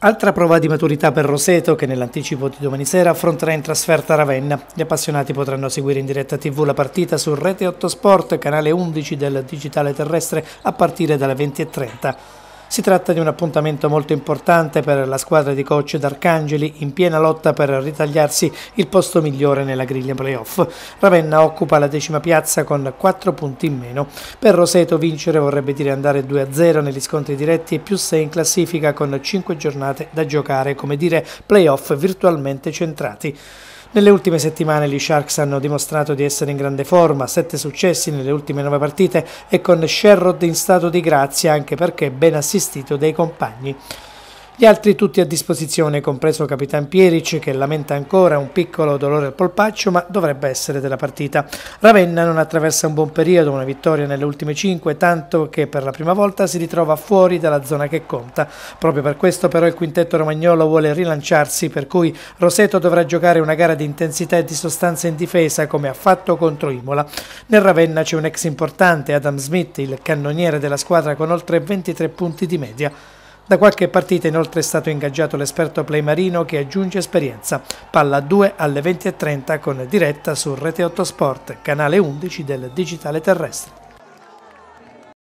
Altra prova di maturità per Roseto che nell'anticipo di domani sera affronterà in trasferta Ravenna. Gli appassionati potranno seguire in diretta tv la partita su Rete 8 Sport, canale 11 del digitale terrestre a partire dalle 20.30. Si tratta di un appuntamento molto importante per la squadra di coach d'Arcangeli in piena lotta per ritagliarsi il posto migliore nella griglia playoff. Ravenna occupa la decima piazza con 4 punti in meno. Per Roseto vincere vorrebbe dire andare 2-0 negli scontri diretti e più 6 in classifica con 5 giornate da giocare, come dire playoff virtualmente centrati. Nelle ultime settimane gli Sharks hanno dimostrato di essere in grande forma, sette successi nelle ultime nove partite e con Sherrod in stato di grazia anche perché ben assistito dai compagni. Gli altri tutti a disposizione, compreso Capitan Pieric che lamenta ancora un piccolo dolore al polpaccio ma dovrebbe essere della partita. Ravenna non attraversa un buon periodo, una vittoria nelle ultime 5, tanto che per la prima volta si ritrova fuori dalla zona che conta. Proprio per questo però il quintetto romagnolo vuole rilanciarsi, per cui Roseto dovrà giocare una gara di intensità e di sostanza in difesa come ha fatto contro Imola. Nel Ravenna c'è un ex importante, Adam Smith, il cannoniere della squadra con oltre 23 punti di media. Da qualche partita inoltre è stato ingaggiato l'esperto Play Marino che aggiunge esperienza. Palla 2 alle 20.30 con diretta su Rete 8 Sport, canale 11 del Digitale Terrestre.